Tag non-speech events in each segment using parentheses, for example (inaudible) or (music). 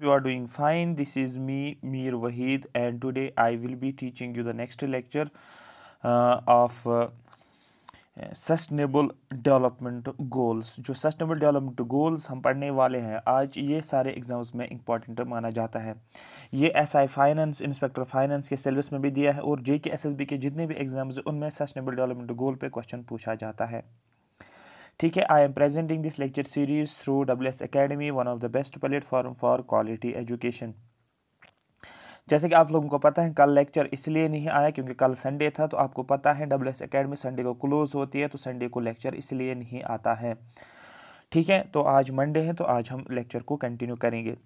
you are doing fine this is me Mir Wahid and today I will be teaching you the next lecture uh, of uh, sustainable development goals जो sustainable development goals हम पढ़ने वाले हैं आज ये सारे exams में important माना जाता है ये S I finance inspector finance के सिलेबस में भी दिया है और जे के एस एस बी के जितने भी एग्ज़ाम्स उनमें सस्टेनेबल डेवलपमेंट गोल पे क्वेश्चन पूछा जाता है ठीक है I am presenting this lecture series through W S academy one of the best platform for quality education जैसे कि आप लोगों को पता है कल लेक्चर इसलिए नहीं आया क्योंकि कल संडे था तो आपको पता है डब्ल्यू एस अकेडमी संडे को क्लोज होती है तो संडे को लेक्चर इसलिए नहीं आता है ठीक है तो आज मंडे है तो आज हम लेक्चर को कंटिन्यू करेंगे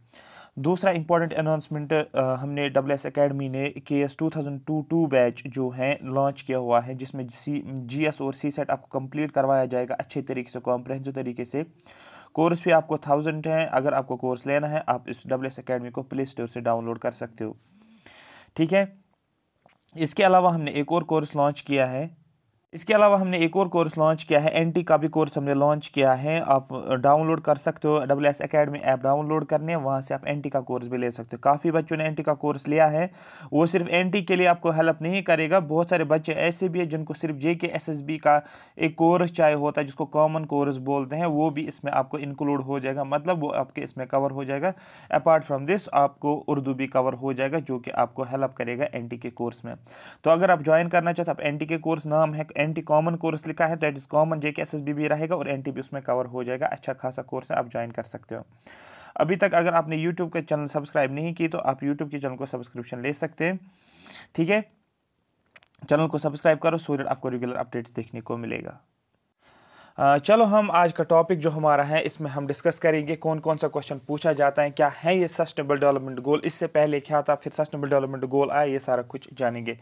दूसरा इंपॉर्टेंट अनाउंसमेंट हमने डब्ल्यू एस अकेडमी ने K S two thousand two two batch जो है लॉन्च किया हुआ है जिसमें सी जी एस और सी सेट आपको कंप्लीट करवाया जाएगा अच्छे तरीके से कॉम्प्रहेंसिव तरीके से कोर्स भी आपको थाउजेंड है अगर आपको कोर्स लेना है आप इस डब्ल्यू एस अकेडमी को प्ले स्टोर से डाउनलोड कर सकते हो ठीक है इसके अलावा हमने एक और कोर्स लॉन्च किया है इसके अलावा हमने एक और कोर्स लॉन्च किया है एंटी का भी कोर्स हमने लॉन्च किया है आप डाउनलोड कर सकते हो W S academy app download करने वहाँ से आप एंटी का कोर्स भी ले सकते हो काफ़ी बच्चों ने एंटी का कोर्स लिया है वो सिर्फ एंटी के लिए आपको हेल्प नहीं करेगा बहुत सारे बच्चे ऐसे भी हैं जिनको सिर्फ जे के एस एस बी का एक कोर्स चाहे होता है जिसको कॉमन कोर्स बोलते हैं वो भी इसमें आपको इंक्लूड हो जाएगा मतलब वो आपके इसमें कवर हो जाएगा अपार्ट फ्राम दिस आपको उर्दू भी कवर हो जाएगा जो कि आपको हेल्प करेगा एन के कोर्स में तो अगर आप ज्वाइन करना चाहते आप एन के कोर्स नाम है एंटी कॉमन कोर्स लिखा है दैट इज़ कॉमन जे के एस एस बी भी रहेगा और एन टी भी उसमें कवर हो जाएगा अच्छा खासा कोर्स है आप ज्वाइन कर सकते हो अभी तक अगर आपने यूट्यूब का चैनल सब्सक्राइब नहीं की तो आप यूट्यूब के चैनल को सब्सक्रिप्शन ले सकते हैं ठीक है चैनल को सब्सक्राइब करो सूर्य आपको रेगुलर अपडेट्स देखने को मिलेगा चलो हम आज का टॉपिक जो हमारा है इसमें हम डिस्कस करेंगे कौन कौन सा क्वेश्चन पूछा जाता है क्या है ये सस्टेनेबल डेवलपमेंट गोल इससे पहले क्या था फिर सस्टेनेबल डेवलपमेंट गोल आया ये सारा कुछ जानेंगे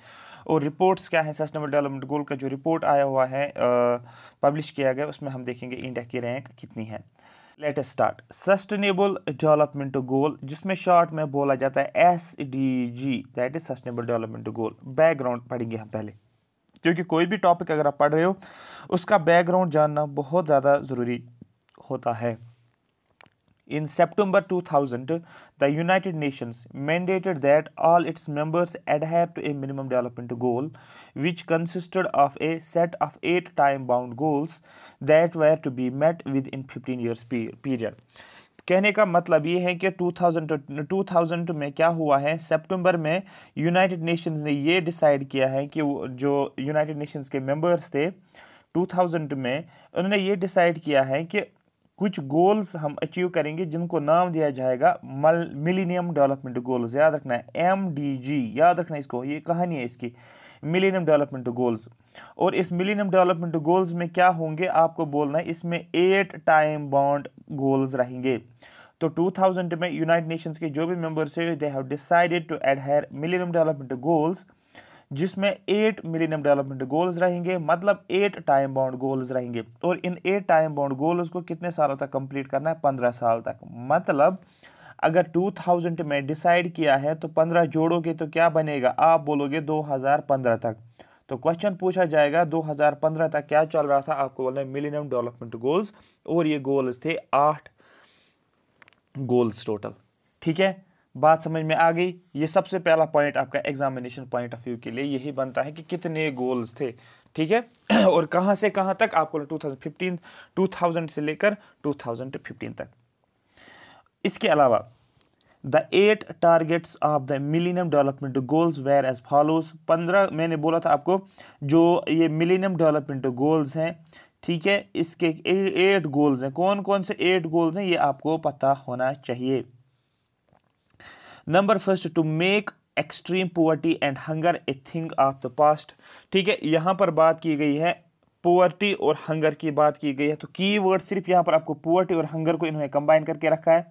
और रिपोर्ट्स क्या है सस्टेनेबल डेवलपमेंट गोल का जो रिपोर्ट आया हुआ है पब्लिश किया गया उसमें हम देखेंगे इंडिया की रैंक कितनी है let start sustainable development goal जिसमें शॉर्ट में बोला जाता है S D G that is sustainable development goal background पढ़ेंगे हम पहले क्योंकि कोई भी टॉपिक अगर आप पढ़ रहे हो उसका बैकग्राउंड जानना बहुत ज़्यादा ज़रूरी होता है in September two thousand the United Nations mandated that all its members adhere to a minimum development goal which consisted of a set of eight time bound goals that were to be met within fifteen years period कहने का मतलब ये है कि 2000 2000 में क्या हुआ है सितंबर में यूनाइटेड नेशंस ने ये डिसाइड किया है कि जो यूनाइटेड नेशंस के मेंबर्स थे 2000 में उन्होंने ये डिसाइड किया है कि कुछ गोल्स हम अचीव करेंगे जिनको नाम दिया जाएगा मल मिलीनियम डेवलपमेंट गोल्स याद रखना है एम याद रखना इसको ये कहानी है इसकी मिलीनियम डेवलपमेंट गोल्स और इस मिलीनियम डेवलपमेंट गोल्स में क्या होंगे आपको बोलना है इसमें एट टाइम बॉन्ड गोल्स रहेंगे तो 2000 में यूनाइटेड नेशंस के जो भी मेंबर्स है they have decided to adhere millennium development goals जिसमें एट मिलीनियम डेवलपमेंट गोल्स रहेंगे मतलब एट टाइम बाउंड गोल्स रहेंगे और इन एट टाइम बाउंड गोल्स को कितने सालों तक कंप्लीट करना है पंद्रह साल तक मतलब अगर 2000 में डिसाइड किया है तो 15 जोड़ोगे तो क्या बनेगा आप बोलोगे 2015 तक तो क्वेश्चन पूछा जाएगा 2015 तक क्या चल रहा था आपको बोलना है मिलीनियम डेवलपमेंट गोल्स और ये गोल्स थे आठ गोल्स टोटल ठीक है बात समझ में आ गई ये सबसे पहला पॉइंट आपका एग्जामिनेशन पॉइंट ऑफ व्यू के लिए यही बनता है कि कितने गोल्स थे ठीक है और कहाँ से कहाँ तक आपको 2015 2000 से लेकर 2015 तक इसके अलावा the eight targets of the millennium development goals were as follows पंद्रह मैंने बोला था आपको जो ये मिलीनियम डेवलपमेंट गोल्स हैं ठीक है इसके एट गोल्स हैं कौन कौन से एट गोल्स हैं ये आपको पता होना चाहिए number first to make extreme poverty and hunger a thing of the past ठीक है यहाँ पर बात की गई है पोवर्टी और हंगर की बात की गई है तो की वर्ड सिर्फ यहाँ पर आपको पोवर्टी और हंगर को इन्होंने कंबाइन करके रखा है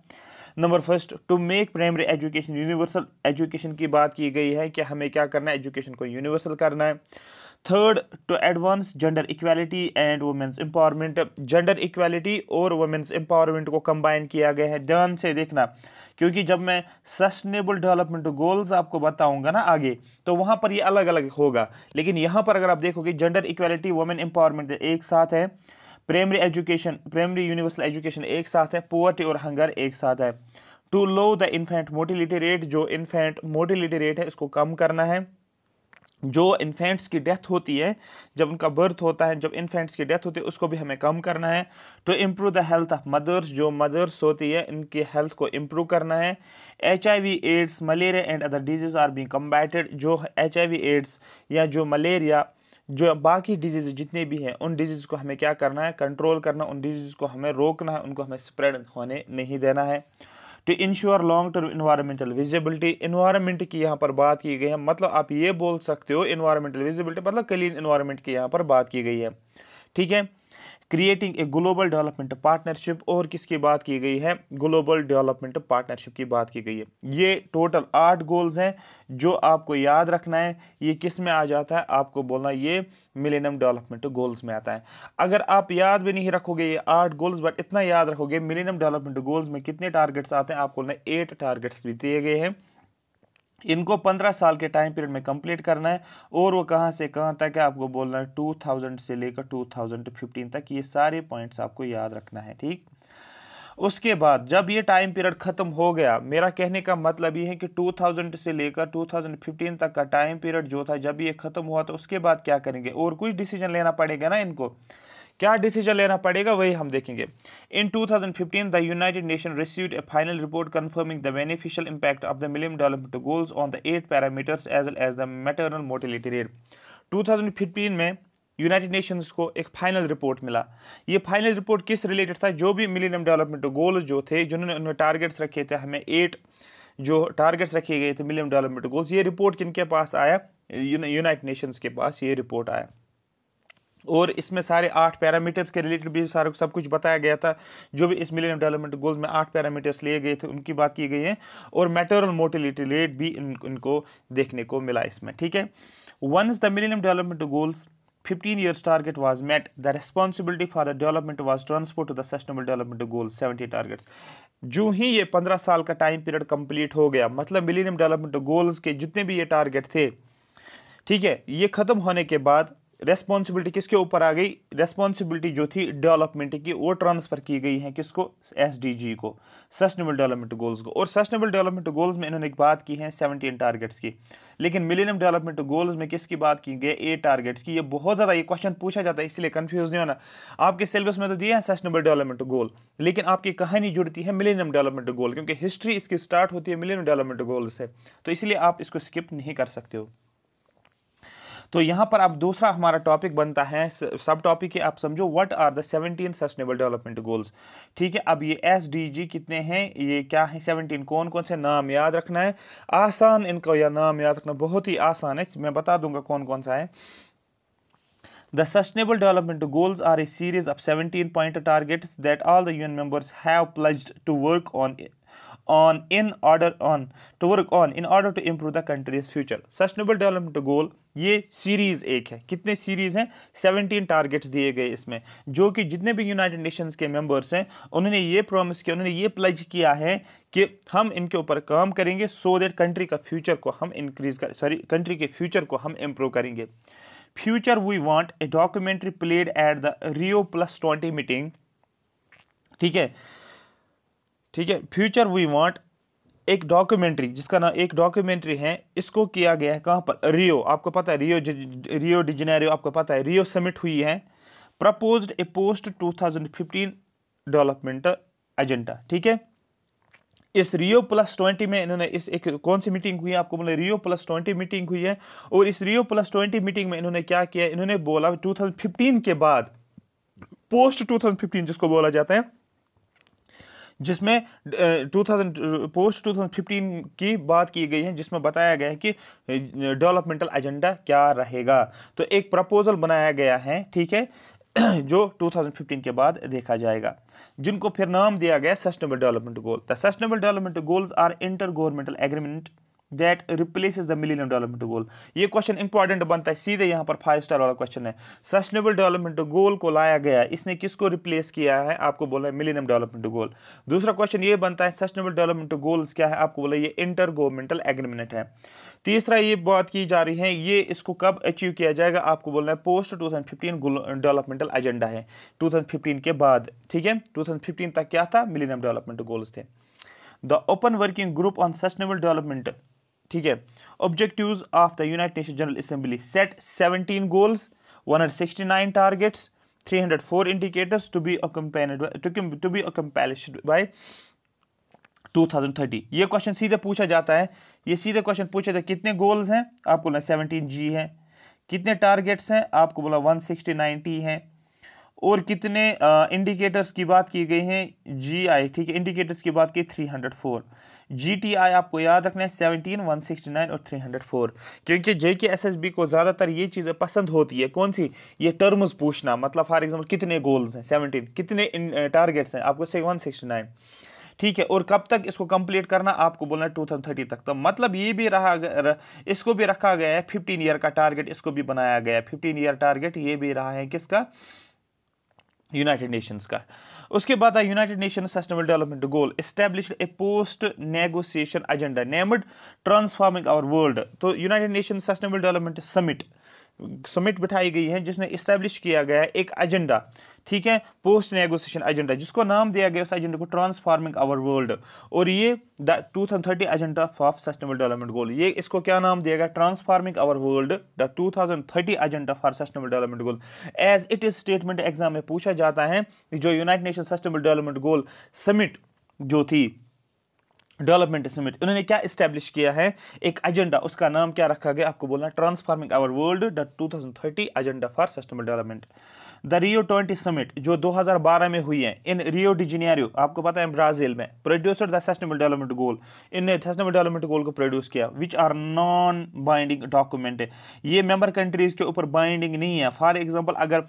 number first to make primary education universal education की बात की गई है कि हमें क्या करना है एजुकेशन को यूनिवर्सल करना है third to advance gender equality and women's empowerment gender equality और वुमेंस एम्पावरमेंट को कंबाइन किया गया है ध्यान से देखना क्योंकि जब मैं सस्टेनेबल डेवलपमेंट गोल्स आपको बताऊंगा ना आगे तो वहां पर ये अलग अलग होगा लेकिन यहाँ पर अगर आप देखोगे जेंडर इक्वालिटी वुमेन एम्पावरमेंट एक साथ है primary education primary universal education एक साथ है पोवर्टी और हंगर एक साथ है to low the infant mortality rate जो इन्फेंट मोटिलिटी रेट है इसको कम करना है जो इन्फेंट्स की डेथ होती है जब उनका बर्थ होता है जब इन्फेंट्स की डेथ होती है उसको भी हमें कम करना है to improve the health of mothers जो मदर्स होती है इनकी हेल्थ को इम्प्रूव करना है H AIDS malaria and other disease are being combated जो एच एड्स या जो मलेरिया जो बाकी डिजीज़ जितने भी हैं उन डिजीज़ को हमें क्या करना है कंट्रोल करना उन डिजीज़ को हमें रोकना है उनको हमें स्प्रेड होने नहीं देना है to ensure long term environmental visibility environment की यहाँ पर बात की गई है मतलब आप ये बोल सकते हो इन्वायरमेंटल विजिबिलिटी मतलब क्लीन इन्वायरमेंट की यहाँ पर बात की गई है ठीक है creating a global development partnership और किसकी बात की गई है ग्लोबल डेवलपमेंट पार्टनरशिप की बात की गई है ये टोटल आठ गोल्स हैं जो आपको याद रखना है ये किस में आ जाता है आपको बोलना ये मिलेनियम डेवलपमेंट गोल्स में आता है अगर आप याद भी नहीं रखोगे ये आठ गोल्स बट इतना याद रखोगे मिलेनियम डेवलपमेंट गोल्स में कितने टारगेट्स आते हैं आपको बोलना एट टारगेट्स भी दिए गए हैं इनको पंद्रह साल के टाइम पीरियड में कंप्लीट करना है और वो कहाँ से कहाँ तक है आपको बोलना है टू थाउजेंड से लेकर टू थाउजेंड फिफ्टीन तक ये सारे पॉइंट्स आपको याद रखना है ठीक उसके बाद जब ये टाइम पीरियड ख़त्म हो गया मेरा कहने का मतलब ये है कि 2000 से लेकर 2015 तक का टाइम पीरियड जो था जब ये ख़त्म हुआ तो उसके बाद क्या करेंगे और कुछ डिसीजन लेना पड़ेगा ना इनको क्या डिसीजन लेना पड़ेगा वही हम देखेंगे in 2015 the United Nation received a final report confirming the beneficial impact of the millennium development goals on the eight parameters as as the maternal mortality rate to में यूनाइटेड नेशंस को एक final report मिला ये final report किस related था जो भी मिलियम development goals जो थे जिन्होंने उन्हें टारगेट्स रखे थे हमें एट जो टारगेट्स रखे गए थे मिलियम डेवलपमेंट गोल्स ये रिपोर्ट किन के पास आया यूनाइटेड नेशंस के पास ये रिपोर्ट आया और इसमें सारे आठ पैरामीटर्स के रिलेटेड भी सारा सब कुछ बताया गया था जो भी इस मिलियन डेवलपमेंट गोल्स में आठ पैरामीटर्स लिए गए थे उनकी बात की गई है और मेटोरल मोटिलिटी रेट भी इन इनको देखने को मिला इसमें ठीक है once the millennium development goals 15 years target was met the responsibility for the development was transport to the sustainable development goal 70 targets जो ही ये 15 साल का टाइम पीरियड कंप्लीट हो गया मतलब मिलीनियम डेवलपमेंट गोल्स के जितने भी ये टारगेट थे ठीक है ये ख़त्म होने के बाद रेस्पॉन्सिबिलिटी किसके ऊपर आ गई रेस्पॉन्सिबिलिटी जो थी डेवलपमेंट की वो ट्रांसफर की गई है किसको एस को सस्टेनेबल डेवलपमेंट गोल्स को और सस्टेनेबल डेवलपमेंट गोल्स में इन्होंने एक बात की है सेवनटीन टारगेट्स की लेकिन मिलेनियम डेवलपमेंट गोल्स में किसकी बात की गई एट टारगेट्स की ये बहुत ज़्यादा ये क्वेश्चन पूछा जाता है इसलिए कन्फ्यूज नहीं होना आपके सिलेबस में तो दिया है सस्टेनेबल डेवलपमेंट गोल लेकिन आपकी कहानी जुड़ती है मिलेनियम डेवलपमेंट गोल क्योंकि हिस्ट्री इसकी स्टार्ट होती है मिलेनियम डेवलपमेंट गोल से तो इसलिए आप इसको स्किप नहीं कर सकते हो तो यहाँ पर आप दूसरा हमारा टॉपिक बनता है सब टॉपिक के आप समझो what are the seventeen sustainable development goals ठीक है अब ये एस कितने हैं ये क्या है सेवनटीन कौन कौन से नाम याद रखना है आसान इनको या नाम याद रखना बहुत ही आसान है मैं बता दूंगा कौन कौन सा है the sustainable development goals are a series of seventeen point targets that all the UN members have pledged to work on on in order on to work on in order to improve the country's future sustainable development goal ये series एक है कितने series हैं 17 targets दिए गए इसमें जो कि जितने भी यूनाइटेड नेशंस के मेंबर्स हैं उन्होंने ये प्रॉमिस किया उन्होंने ये प्लज किया है कि हम इनके ऊपर काम करेंगे सो देट कंट्री का फ्यूचर को हम इंक्रीज कर सॉरी कंट्री के फ्यूचर को हम इम्प्रूव करेंगे future we want a documentary played at the Rio plus twenty meeting ठीक है ठीक है फ्यूचर वी वांट एक डॉक्यूमेंट्री जिसका नाम एक डॉक्यूमेंट्री है इसको किया गया है कहाँ पर रियो आपको पता है रियो रियो डिजनेरियो आपको पता है रियो समिट हुई है propose a post 2015 development agenda ठीक है इस रियो प्लस ट्वेंटी में इन्होंने इस एक कौन सी मीटिंग हुई है आपको बोले रियो प्लस ट्वेंटी मीटिंग हुई है और इस रियो प्लस ट्वेंटी मीटिंग में इन्होंने क्या किया इन्होंने बोला 2015 के बाद पोस्ट 2015 जिसको बोला जाता है जिसमें टू थाउजेंड पोस्ट 2015 की बात की गई है जिसमें बताया गया है कि डेवलपमेंटल एजेंडा क्या रहेगा तो एक प्रपोजल बनाया गया है ठीक है (clears throat) जो 2015 के बाद देखा जाएगा जिनको फिर नाम दिया गया sustainable development goal the sustainable development goals are intergovernmental agreement that replace the millennium development goal ये क्वेश्चन इंपॉर्टेंट बनता है सीधे यहाँ पर फाइव स्टार वाला क्वेश्चन है सस्टेनेबल डेवलपमेंट गोल को लाया गया इसने किसको रिप्लेस किया है आपको बोला है मिलेनियम डेवलपमेंट गोल दूसरा क्वेश्चन ये बनता है सस्टेनेबल डेवलपमेंट गोल्स क्या है आपको बोला ये इंटर गवर्नमेंटल एग्रीमेंट है तीसरा ये बात की जा रही है ये इसको कब अचीव किया जाएगा आपको बोलना है पोस्ट 2015 डेवलपमेंटल एजेंडा है 2015 के बाद ठीक है 2015 तक क्या था मिलीनियम डेवलपमेंट गोल्स थे the open working group on sustainable development ठीक है objectives of the United Nation General Assembly set 17 goals 169 targets 304 indicators to be accompanied to be to be accomplished by 2030 ये क्वेश्चन सीधे पूछा जाता है ये सीधे क्वेश्चन पूछे जाता कितने गोल्स हैं आपको बोला 17 जी हैं कितने टारगेट्स हैं आपको बोला 169 टी हैं और कितने इंडिकेटर्स की बात की गई है जी आई ठीक है इंडिकेटर्स की बात की three hundred four G T I आपको याद रखना है सेवनटीन वन सिक्सटी नाइन और थ्री हंड्रेड फोर क्योंकि जे के एस एस बी को ज़्यादातर ये चीज़ें पसंद होती है कौन सी ये टर्म्स पूछना मतलब फॉर एग्जाम्पल कितने गोल्स हैं सेवनटीन कितने टारगेट्स हैं आपको से वन सिक्सटी नाइन ठीक है और कब तक इसको कंप्लीट करना आपको बोलना है टू थाउजेंड थर्टी तक तो मतलब ये भी रहा र, इसको भी रखा गया है फिफ्टीन ईयर का टारगेट इसको भी बनाया गया है फिफ्टीन ईयर टारगेट ये भी रहा है किसका यूनाइटेड नेशंस का उसके बाद आया United Nations sustainable development goal establish a post negotiation agenda named transforming our world तो United Nation sustainable development summit summit बिठाई गई है जिसमें इस्टेब्लिश किया गया है एक एजेंडा ठीक है पोस्ट नेगोशिएशन एजेंडा जिसको नाम दिया गया उस एजेंडा को ट्रांसफार्मिंग आवर वर्ल्ड और ये the two thousand thirty agenda of sustainable development goal ये इसको क्या नाम दिया गया transforming our world the two thousand thirty agenda for sustainable development goal as it is statement exam में पूछा जाता है जो United Nation sustainable development goal summit जो थी डेवलपमेंट समिट उन्होंने क्या इस्टेब्लिश किया है एक एजेंडा उसका नाम क्या रखा गया आपको बोलना transforming our world the 2030 agenda for sustainable development the Rio 20 summit जो 2012 में हुई है इन रियो डिजिनियरियो आपको पता है ब्राज़ील में producer the sustainable development goal इनने सस्टेनेबल डेवलपमेंट गोल को प्रोड्यूस किया which are non binding document ये मेम्बर कंट्रीज़ के ऊपर बाइंडिंग नहीं है फॉर एग्जाम्पल अगर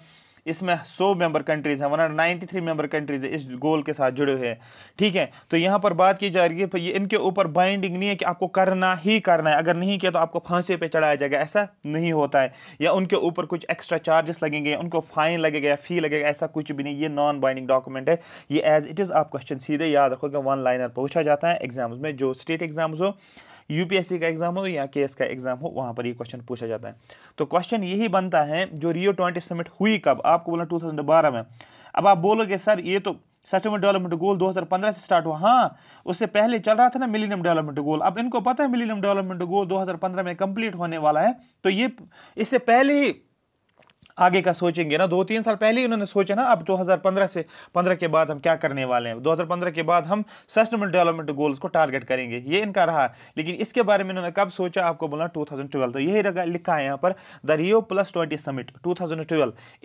इसमें 100 मेंबर कंट्रीज हैं थ्री मेंबर कंट्रीज इस गोल के साथ जुड़े हुए हैं ठीक है तो यहाँ पर बात की जा रही है ये इनके ऊपर बाइंडिंग नहीं है कि आपको करना ही करना है अगर नहीं किया तो आपको फांसी पे चढ़ाया जाएगा ऐसा नहीं होता है या उनके ऊपर कुछ एक्स्ट्रा चार्जेस लगेंगे उनको फाइन लगेगा या फी लगेगा ऐसा कुछ भी नहीं ये नॉन बाइंडिंग डॉक्यूमेंट है ये एज इट इज़ आप क्वेश्चन सीधे याद रखोगे वन लाइनर पूछा जाता है एग्जाम्स में जो स्टेट एग्जाम्स हो यूपीएससी का एग्जाम हो या के का एग्जाम हो वहाँ पर ये क्वेश्चन पूछा जाता है तो क्वेश्चन यही बनता है जो रियो ट्वेंटी समिट हुई कब आपको बोला टू थाउजेंड बारह में अब आप बोलोगे सर ये तो सस्टेनेबल डेवलपमेंट गोल 2015 से स्टार्ट हुआ हाँ उससे पहले चल रहा था ना मिलीनियम डेवलपमेंट गोल अब इनको पता है मिलीनियम डेवलपमेंट गोल 2015 में कंप्लीट होने वाला है तो ये इससे पहले ही आगे का सोचेंगे ना दो तीन साल पहले ही उन्होंने सोचा ना अब 2015 से 15 के बाद हम क्या करने वाले हैं 2015 के बाद हम सस्टेनेबल डेवलपमेंट गोल्स को टारगेट करेंगे ये इनका रहा लेकिन इसके बारे में इन्होंने कब सोचा आपको बोला 2012 तो यही लिखा है यहाँ पर the Rio plus twenty summit to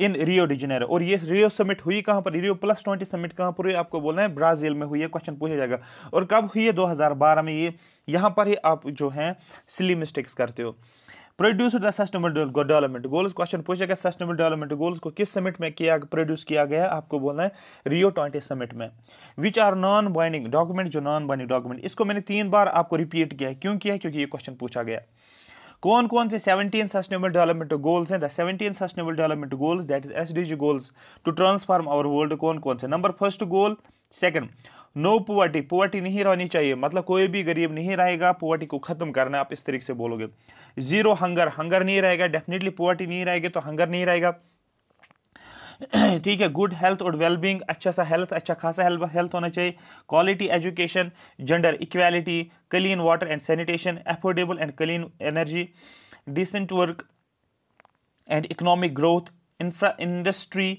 in Rio de Janeiro और ये रियो समिट हुई कहाँ पर रियो प्लस ट्वेंटी समिट कहाँ पर हुई आपको बोलना है ब्राज़ील में हुई है क्वेश्चन पूछा जाएगा और कब हुई है दो में ये यहाँ पर ही आप जो है सिली मिस्टेक्स करते हो produce the sustainable development goals question पूछा गया सस्टेनेबल डेवलपमेंट गोल्स को किस समिट में किया प्रोड्यूस किया गया आपको बोलना है रियो ट्वेंटी समिट में which are non binding document जो नॉन बाइंडिंग डॉक्यूमेंट इसको मैंने तीन बार आपको रिपीट किया है क्यों किया क्योंकि ये क्वेश्चन पूछा गया कौन कौन से सेवनटीन सस्टेनेबल डेवलपमेंट गोल्स हैं the seventeen sustainable development goals that is G goals to transform our world कौन कौन से number first goal second no poverty poverty नहीं रहनी चाहिए मतलब कोई भी गरीब नहीं रहेगा पुवर्टी को खत्म करना आप इस तरीके से बोलोगे जीरो हंगर हंगर नहीं रहेगा डेफिनेटली पुअर्टी नहीं रहेगी तो हंगर नहीं रहेगा (clears throat) ठीक है गुड हेल्थ और वेलबींग अच्छा सा हेल्थ अच्छा खासा हेल्थ होना चाहिए quality education gender equality clean water and sanitation affordable and clean energy decent work and economic growth infra industry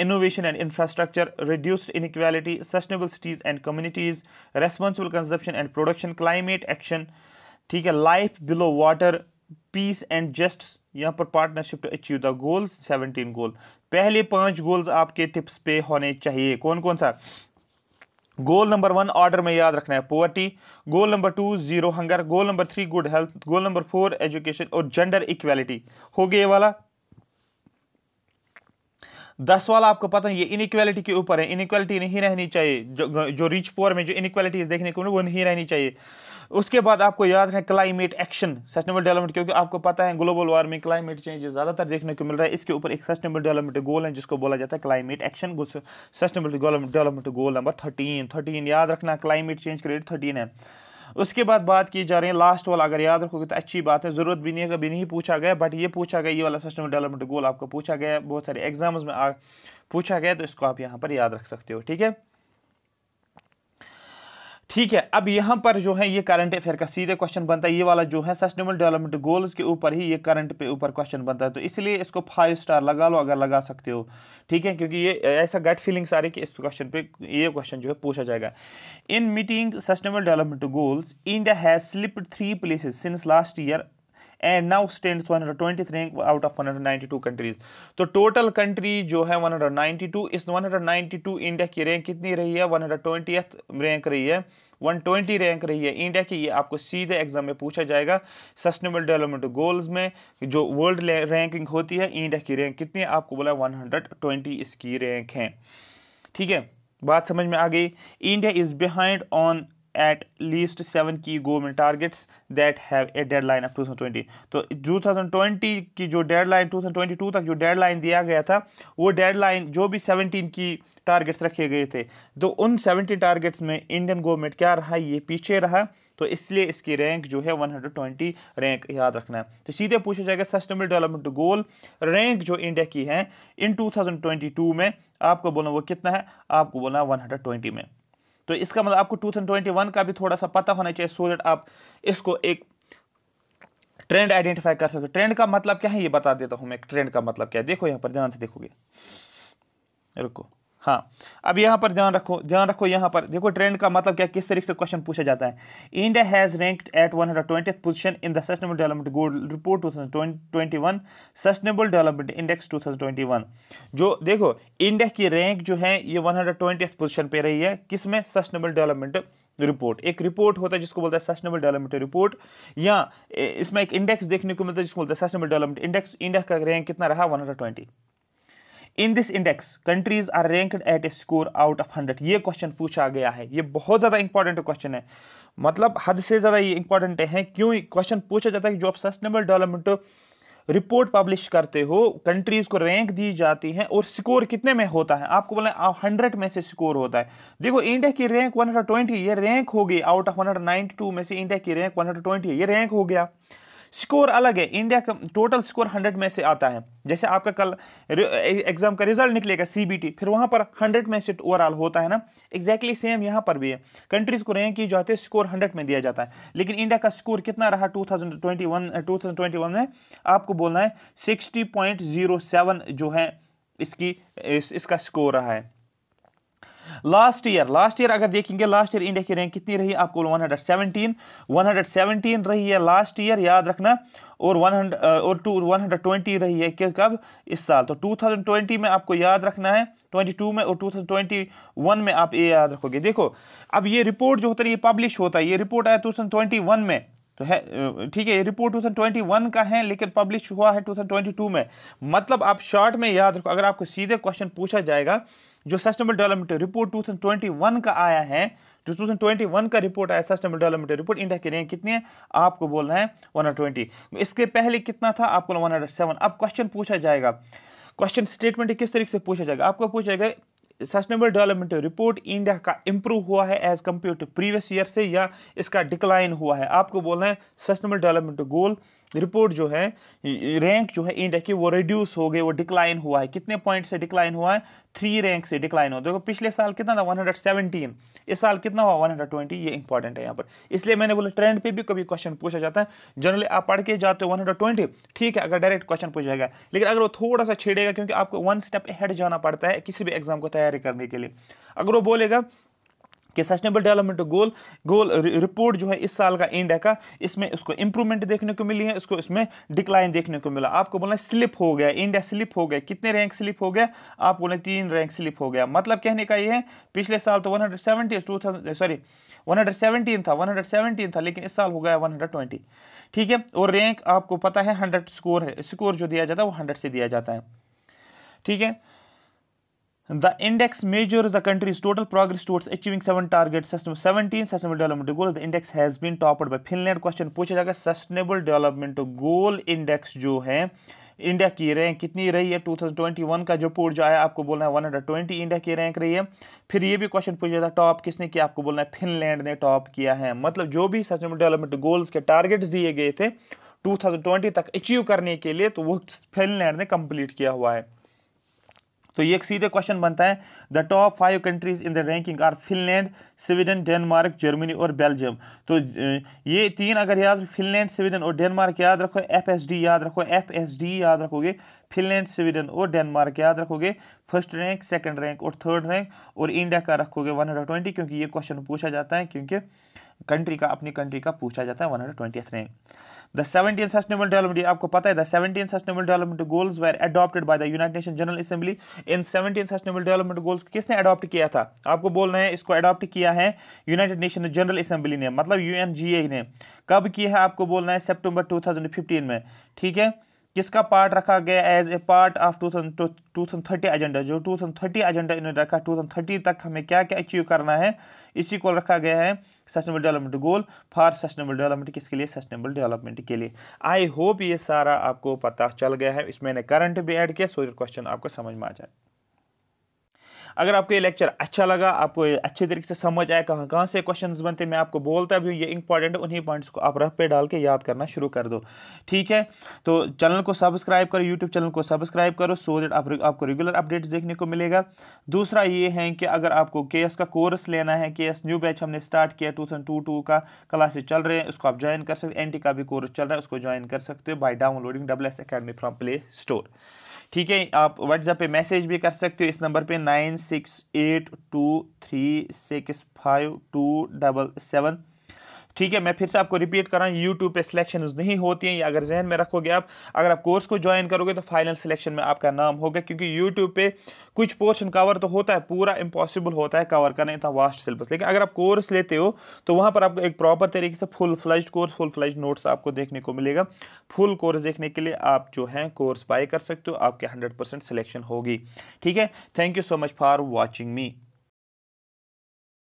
and and reduced in inequality, sustainable cities and communities responsible consumption and production climate action ठीक है life below water peace and just यहाँ पर partnership to achieve the goals seventeen goal पहले पांच goals आपके tips पे होने चाहिए कौन कौन सा गोल नंबर वन ऑर्डर में याद रखना है poverty goal number two zero hunger goal number three good health goal number four education और जेंडर इक्वेलिटी हो गया वाला दस वाला आपको पता है ये इनक्वालिटी के ऊपर है इनक्वालिटी नहीं रहनी चाहिए जो जो रिच पुअर में जो इनक्वालिटीज देखने को मिली वो नहीं रहनी चाहिए उसके बाद आपको याद रखना क्लाइमेट एक्शन सस्टेनेबल डेवलपमेंट क्योंकि आपको पता है ग्लोबल वार्मिंग क्लाइमेट चेंजेस ज़्यादातर देखने को मिल रहा है इसके ऊपर एक सस्टेनेबल डेवलपमेंट गोल है जिसको बोला जाता है climate action sustainable development goal number thirteen thirteen याद रखना क्लाइमेट चेंज के रेट थर्टीन है उसके बाद बात की जा रही है लास्ट वाला अगर याद रखोगे तो अच्छी बात है ज़रूरत भी नहीं है कभी नहीं पूछा गया बट ये पूछा गया ये वाला सस्टेनेबल डेवलपमेंट गोल आपको पूछा गया बहुत सारे एग्जाम्स में आ, पूछा गया तो इसको आप यहाँ पर याद रख सकते हो ठीक है ठीक है अब यहाँ पर जो है ये करंट अफेयर का सीधे क्वेश्चन बनता है ये वाला जो है सस्टेनेबल डेवलपमेंट गोल्स के ऊपर ही ये करंट पे ऊपर क्वेश्चन बनता है तो इसलिए इसको फाइव स्टार लगा लो अगर लगा सकते हो ठीक है क्योंकि ये ऐसा गट फीलिंग्स आ रही कि इस क्वेश्चन पे ये क्वेश्चन जो है पूछा जाएगा in meeting sustainable development goals India has slipped three places since last year and now stands 123 rank out of 192 countries तो टोटल कंट्री जो है 192 इस 192 इंडिया की रैंक कितनी रही है 120th रैंक रही है 120 रैंक रही है इंडिया की ये आपको सीधे एग्जाम में पूछा जाएगा सस्टेनेबल डेवलपमेंट गोल्स में जो वर्ल्ड रैंकिंग होती है इंडिया की रैंक कितनी है आपको बोला 120 इसकी रैंक है ठीक है बात समझ में आ गई India is behind on at least seven key government targets that have a line of two thousand twenty तो टू थाउजेंड ट्वेंटी की जो deadline two thousand twenty two तक जो डेड लाइन दिया गया था वो डेड लाइन जो भी सेवनटीन की टारगेट्स रखे गए थे तो उन 17 टारगेट्स में इंडियन गवर्नमेंट क्या रहा ये पीछे रहा तो इसलिए इसकी रैंक जो है वन हंड्रेड ट्वेंटी रैंक याद रखना है तो सीधे पूछा जाएगा सस्टेनेबल डेवलपमेंट गोल रैंक जो इंडिया की है in two thousand twenty two में आपको बोलना वो कितना है आपको बोलना है वन हंड्रेड ट्वेंटी में तो इसका मतलब आपको 2021 का भी थोड़ा सा पता होना चाहिए सो दैट आप इसको एक ट्रेंड आइडेंटिफाई कर सकते ट्रेंड का मतलब क्या है ये बता देता हूँ मैं ट्रेंड का मतलब क्या है देखो यहाँ पर ध्यान से देखोगे रुको हाँ अब यहाँ पर ध्यान रखो ध्यान रखो यहाँ पर देखो ट्रेंड का मतलब क्या किस तरीके से क्वेश्चन पूछा जाता है India has ranked at one hundred twenty in the sustainable development goal report two twenty one sustainable development index two thousand twenty one जो देखो इंडिया की रैंक जो है ये वन हंड्रेड ट्वेंटी पोजिशन पर रही है किस में सस्टेनेबल डेवलपमेंट रिपोर्ट एक रिपोर्ट होता है जिसको बोलता है सस्टेनेबल डेवलपमेंट रिपोर्ट या इसमें एक इंडेक्स देखने को मिलता है जिसको बोलता है सस्टेनेबल डेवलपमेंट इंडेक्स इंडिया का रैंक कितना रहा twenty in this index countries are ranked at a score out of hundred ये क्वेश्चन पूछा गया है ये बहुत ज़्यादा इंपॉर्टेंट क्वेश्चन है मतलब हद से ज़्यादा ये इंपॉर्टेंट है क्यों क्वेश्चन पूछा जाता है कि जो आप सस्टेनेबल डेवलपमेंट रिपोर्ट पब्लिश करते हो कंट्रीज़ को रैंक दी जाती है और स्कोर कितने में होता है आपको बोला आप हंड्रेड में से स्कोर होता है देखो इंडिया की रैंक ट्वेंटी ये रैंक हो गई आउट ऑफ टू में से इंडिया की रैंक वन ट्वेंटी ये रैंक हो गया स्कोर अलग है इंडिया का टोटल स्कोर हंड्रेड में से आता है जैसे आपका कल एग्जाम का रिजल्ट निकलेगा सी फिर वहाँ पर हंड्रेड में से ओवरऑल होता है ना एग्जैक्टली सेम यहाँ पर भी है कंट्रीज को रैंक किए है स्कोर हंड्रेड में दिया जाता है लेकिन इंडिया का स्कोर कितना रहा two thousand twenty one two thousand twenty one में आपको बोलना है सिक्सटी पॉइंट जीरो सेवन जो है इसकी इस, इसका स्कोर रहा है लास्ट ईयर लास्ट ईयर अगर देखेंगे लास्ट ईयर इंडिया की रैंक कितनी रही आपको 117 117 रही है लास्ट ईयर याद रखना और 100 और टू वन रही है कि कब इस साल तो 2020 में आपको याद रखना है 22 में और 2021 में आप ये याद रखोगे देखो अब ये रिपोर्ट जो होता है ये पब्लिश होता है ये रिपोर्ट आया 2021 में तो है ठीक है ये रिपोर्ट 2021 का है लेकिन पब्लिश हुआ है 2022 में मतलब आप शॉर्ट में याद रखो अगर आपको सीधे क्वेश्चन पूछा जाएगा जो सस्टेनेबल डेवलपमेंट रिपोर्ट 2021 का आया है जो 2021 का रिपोर्ट आया सस्टेनेबल डेवलपमेंट रिपोर्ट इंडिया की रैंक कितनी है आपको बोलना है 120 इसके पहले कितना था आपको 107 अब क्वेश्चन पूछा जाएगा क्वेश्चन स्टेटमेंट किस तरीके से पूछा जाएगा आपको पूछा जाएगा सस्टेनेबल डेवलपमेंट रिपोर्ट इंडिया का इंप्रूव हुआ है as compare to previous year से या इसका डिक्लाइन हुआ है आपको बोलना है सस्टेनेबल डेवलपमेंट गोल रिपोर्ट जो है रैंक जो है इंडिया की वो रिड्यूस हो गई वो डिक्लाइन हुआ है कितने पॉइंट से डिक्लाइन हुआ है थ्री रैंक से डिक्लाइन हुआ देखो पिछले साल कितना था 117 इस साल कितना हुआ 120 ये इंपॉर्टेंट है यहाँ पर इसलिए मैंने बोला ट्रेंड पे भी कभी क्वेश्चन पूछा जाता है जनरली आप पढ़ के जाते हो 120 ठीक है अगर डायरेक्ट क्वेश्चन पूछा जाएगा लेकिन अगर वो थोड़ा सा छेड़ेगा क्योंकि आपको वन स्टेप हेड जाना पड़ता है किसी भी एग्जाम को तैयारी करने के लिए अगर वो बोलेगा कि sustainable development goal goal report जो है इस साल का एंड है का इसमें उसको इंप्रूवमेंट देखने को मिली है उसको इसमें डिक्लाइन देखने को मिला आपको बोलना स्लिप हो गया इंडिया स्लिप हो गया कितने रैंक स्लिप हो गया आप बोले तीन रैंक स्लिप हो गया मतलब कहने का ये है पिछले साल तो वन हंड्रेड सॉरी वन था वन था लेकिन इस साल हो गया वन ठीक है और रैंक आपको पता है हंड्रेड स्कोर है स्कोर जो दिया जाता है वो हंड्रेड से दिया जाता है ठीक है The index measures the country's total progress towards achieving seven targets. Sustainable 17 Sustainable Development Goals. The index has been topped by Finland. Question पूछा जाएगा Sustainable Development Goal Index जो है इंडिया की रैंक कितनी रही है 2021 का जो रिपोर्ट जो आया आपको बोलना है 120 इंडिया की रैंक रही है फिर ये भी क्वेश्चन पूछा था टॉप किसने किया आपको बोलना है फिनलैंड ने टॉप किया है मतलब जो भी सस्टेनेबल डेवलपमेंट गोल्स के टारगेट्स दिए गए थे 2020 तक अचीव करने के लिए तो वो फिनलैंड ने कंप्लीट किया हुआ है तो ये एक सीधे क्वेश्चन बनता है the top five countries in the ranking are Finland Sweden Denmark Germany और बेल्जियम तो ये तीन अगर याद फिनलैंड स्वीडन और डेनमार्क याद रखो एफ याद रखो एफ याद रखोगे फिनलैंड स्वीडन और डेनमार्क याद रखोगे फर्स्ट रैंक सेकंड रैंक और थर्ड रैंक और इंडिया का रखोगे ट्वेंटी क्योंकि ये क्वेश्चन पूछा जाता है क्योंकि कंट्री का अपनी कंट्री का पूछा जाता है one hundred rank the seventeen sustainable development आपको पता है the seventeen sustainable development goals were adopted by the United Nation General Assembly in seventeen sustainable development goals किसने अडॉप्ट किया था आपको बोलना है इसको अडॉप्ट किया है यूनाइटेड नेशन जनरल असेंबली ने मतलब यू ने कब किया है आपको बोलना है सेप्टेम्बर टू में ठीक है किसका पार्ट रखा गया as a part of two two thirty agenda जो टू थर्टी एजेंडा इन्होंने रखा टू थर्टी तक हमें क्या क्या अचीव करना है इसी को रखा गया है sustainable development goal for sustainable development किसके लिए सस्टेनेबल डेवलपमेंट के लिए आई होप ये सारा आपको पता चल गया है इसमें मैंने करंट भी ऐड किया सो क्वेश्चन आपको समझ में आ जाए अगर आपको ये लेक्चर अच्छा लगा आपको अच्छे तरीके से समझ आया कहाँ कहाँ से क्वेश्चन बनते मैं आपको बोलता भी हूँ ये इंपॉर्टेंट उन्हीं पॉइंट्स को आप रफ पे डाल के याद करना शुरू कर दो ठीक है तो चैनल को सब्सक्राइब करो यूट्यूब चैनल को सब्सक्राइब करो सो देट आप, आपको रेगुलर अपडेट्स देखने को मिलेगा दूसरा ये है कि अगर आपको के का कोर्स लेना है के न्यू बैच हमने स्टार्ट किया टू थाउजेंड का क्लासेस चल रहे हैं उसको आप ज्वाइन कर सकते हैं एन का भी कोर्स चल रहा है उसको ज्वाइन कर सकते हो by downloading double S Academy from Play Store ठीक है आप व्हाट्सएप पे मैसेज भी कर सकते हो इस नंबर पे nine six eight two three six five two double seven ठीक है मैं फिर से आपको रिपीट कर रहा हूँ यूट्यूब पर सिलेक्शन नहीं होती हैं या अगर जहन में रखोगे आप अगर आप कोर्स को ज्वाइन करोगे तो फाइनल सिलेक्शन में आपका नाम होगा क्योंकि यूट्यूब पे कुछ पोर्शन कवर तो होता है पूरा इम्पॉसिबल होता है कवर करना इतना वास्ट सिलेबस लेकिन अगर आप कोर्स लेते हो तो वहाँ पर आपको एक प्रॉपर तरीके से full fledged course full fledged notes आपको देखने को मिलेगा फुल कोर्स देखने के लिए आप जो है कोर्स बाय कर सकते हो आपके हंड्रेड सिलेक्शन होगी ठीक है thank you so much for watching me